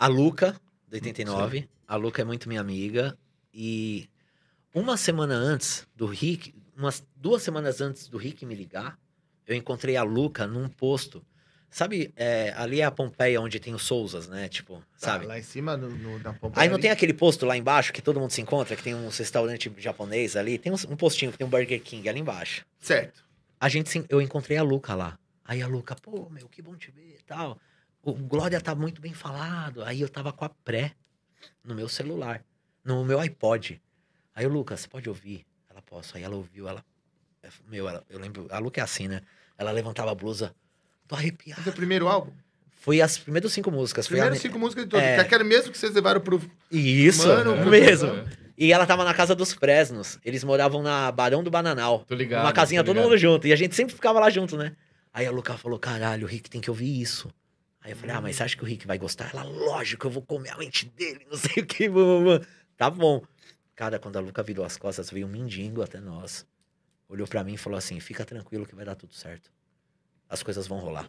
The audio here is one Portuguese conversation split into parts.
A Luca, de 89. Hum, sim. A Luca é muito minha amiga. E uma semana antes do Rick, umas duas semanas antes do Rick me ligar, eu encontrei a Luca num posto. Sabe, é, ali é a Pompeia onde tem os Souzas, né? Tipo, tá, sabe? Lá em cima no, no, da Pompeia. Aí não ali? tem aquele posto lá embaixo que todo mundo se encontra, que tem um restaurante japonês ali. Tem um, um postinho que tem um Burger King ali embaixo. Certo. A gente, eu encontrei a Luca lá. Aí a Luca, pô, meu, que bom te ver e tal. O Glória tá muito bem falado. Aí eu tava com a pré no meu celular, no meu iPod. Aí o Lucas, você pode ouvir? Ela posso. Aí ela ouviu, ela. Meu, ela, eu lembro. A Luca é assim, né? Ela levantava a blusa. Tô arrepiada. Foi é o primeiro álbum? Foi as primeiras cinco músicas. Primeiras a... cinco músicas de todas. É... Aquela mesmo que vocês levaram pro. Isso, Mano, é, mesmo. É. E ela tava na casa dos Presnos Eles moravam na Barão do Bananal. Tô ligado. Uma casinha todo mundo junto. E a gente sempre ficava lá junto, né? Aí a Luca falou: caralho, o Rick tem que ouvir isso. Aí eu falei, ah, mas você acha que o Rick vai gostar? Ela, lógico, eu vou comer a mente dele, não sei o que, mamãe. Tá bom. Cara, quando a Luca virou as costas, veio um mendigo até nós. Olhou para mim e falou assim: fica tranquilo que vai dar tudo certo. As coisas vão rolar.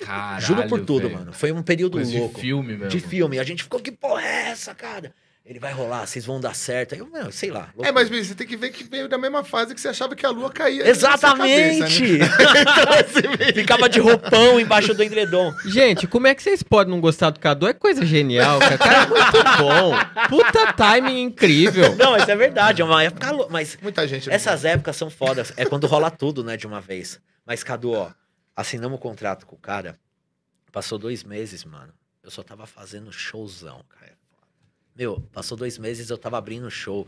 Caralho, Juro por tudo, véio. mano. Foi um período Coisa louco. De filme, mesmo. De filme. A gente ficou, que porra é essa, cara? Ele vai rolar, vocês vão dar certo. Aí eu, não, sei lá. É, mas você tem que ver que veio da mesma fase que você achava que a lua caía. Exatamente! Cabeça, né? Então, assim, Ficava de roupão embaixo do endredom. Gente, como é que vocês podem não gostar do Cadu? É coisa genial, cara. cara é muito bom. Puta timing incrível. Não, isso é verdade. É uma época louca. Mas Muita gente. Essas épocas são fodas. É quando rola tudo, né, de uma vez. Mas, Cadu, ó, assinamos o um contrato com o cara. Passou dois meses, mano. Eu só tava fazendo showzão, cara. Meu, passou dois meses, eu tava abrindo o show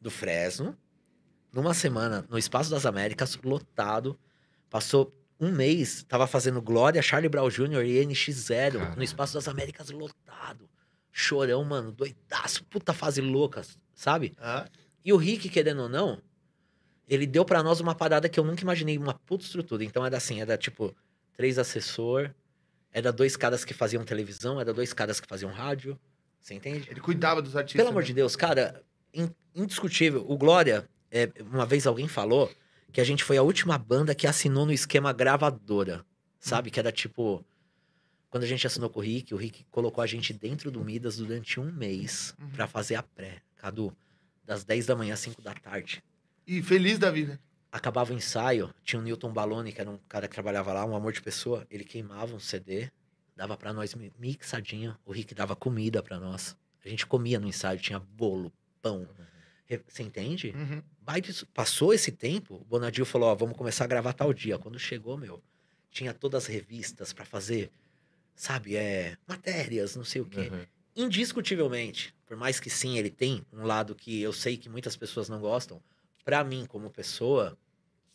do Fresno. Numa semana, no Espaço das Américas, lotado. Passou um mês, tava fazendo Glória, Charlie Brown Jr. e NX0 Caramba. no Espaço das Américas, lotado. Chorão, mano, doidaço, puta fase louca, sabe? Ah. E o Rick, querendo ou não, ele deu para nós uma parada que eu nunca imaginei, uma puta estrutura. Então era é assim, era é tipo, três assessor, era é dois caras que faziam televisão, era dois caras que faziam rádio, você entende? Ele cuidava dos artistas. Pelo amor né? de Deus, cara, indiscutível. O Glória, é, uma vez alguém falou que a gente foi a última banda que assinou no esquema gravadora, sabe? Hum. Que era tipo. Quando a gente assinou com o Rick, o Rick colocou a gente dentro do Midas durante um mês uhum. para fazer a pré, Cadu, das 10 da manhã às 5 da tarde. E feliz da vida. Acabava o ensaio, tinha o Newton Baloni, que era um cara que trabalhava lá, um amor de pessoa, ele queimava um CD, dava para nós mixadinha, o Rick dava comida para nós. A gente comia no ensaio, tinha bolo, pão. Você entende? Uhum. Passou esse tempo, o Bonadio falou: Ó, vamos começar a gravar tal dia. Quando chegou, meu, tinha todas as revistas para fazer, sabe, é, matérias, não sei o quê. Uhum. Indiscutivelmente, por mais que sim, ele tem um lado que eu sei que muitas pessoas não gostam, para mim, como pessoa,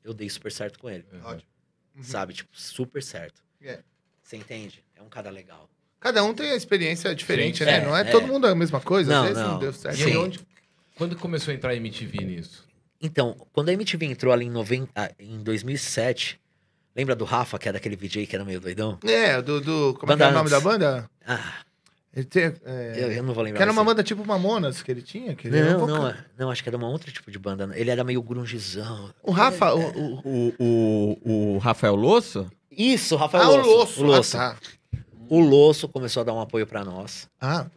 eu dei super certo com ele. Uhum. Ótimo. Uhum. Sabe, tipo, super certo. Yeah. É. Você entende? É um cara legal. Cada um tem a experiência diferente, Sim, né? É, não é, é, todo é. mundo é a mesma coisa. Não, não, não deu certo. E onde, quando começou a entrar a MTV nisso? Então, quando a MTV entrou ali em, 90, ah, em 2007, lembra do Rafa, que era é aquele DJ que era meio doidão? É, do... do como é é, é o nome da banda? Ah, ele tem, é, eu, eu, não vou lembrar. Que era uma banda tipo Mamonas que ele tinha? Que ele não, não, é, não, acho que era uma outra tipo de banda. Ele era meio grungizão. O Rafa... É, é, o, o, o, o, Rafael Losso? Isso, o Rafael ah, Losso. O Losso. O Losso. Ah, tá. o Losso começou a dar um apoio para nós. Ah.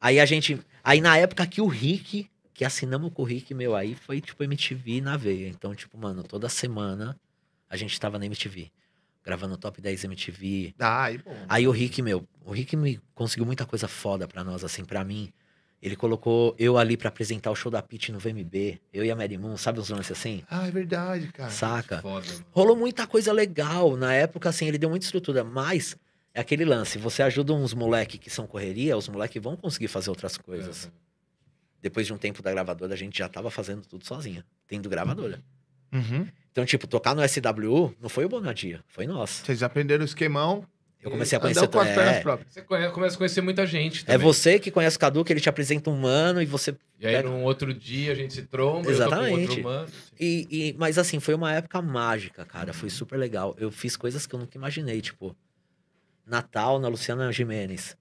Aí a gente... Aí na época que o Rick... Que assinamos com o Rick, meu, aí foi tipo MTV na veia. Então, tipo, mano, toda semana a gente tava na MTV gravando Top 10 MTV. Ah, aí bom. Né? Aí o Rick, meu, o Rick me conseguiu muita coisa foda pra nós, assim, pra mim. Ele colocou eu ali para apresentar o show da Pit no VMB. Eu e a Mary Moon, sabe uns lances assim? Ah, é verdade, cara. Saca? Foda, Rolou muita coisa legal. Na época, assim, ele deu muita estrutura, mas é aquele lance. Você ajuda uns moleques que são correria, os moleques vão conseguir fazer outras coisas. Uhum. Depois de um tempo da gravadora, a gente já tava fazendo tudo sozinha, tendo gravadora. Uhum. Então, tipo, tocar no SW, não foi o Bonadinha, foi nós. Vocês aprenderam o esquemão. Eu comecei a conhecer com as é... próprias. Você conhece, começa a conhecer muita gente. É também. É você que conhece o Cadu, que ele te apresenta um humano e você. E aí, num outro dia, a gente se tromba, Exatamente. eu tô com outro humano. Assim. E, e, mas assim, foi uma época mágica, cara. Foi uhum. super legal. Eu fiz coisas que eu nunca imaginei, tipo, Natal na Luciana Jimenez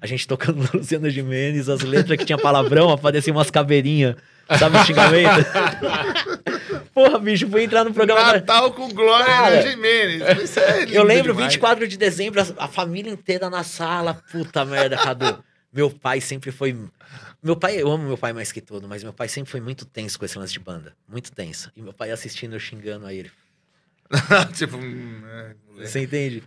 a gente tocando Luciana Jimenez, as letras que tinha palavrão, apareciam assim umas caveirinhas. Sabe o xingamento? Porra, bicho, fui entrar no programa. Natal com Glória Cara, Jimenez. Isso é lindo Eu lembro, demais. 24 de dezembro, a, a família inteira na sala. Puta merda, Cadu. Meu pai sempre foi. Meu pai, eu amo meu pai mais que tudo, mas meu pai sempre foi muito tenso com esse lance de banda. Muito tenso. E meu pai assistindo, eu xingando a ele. tipo, hum, é, Você entende?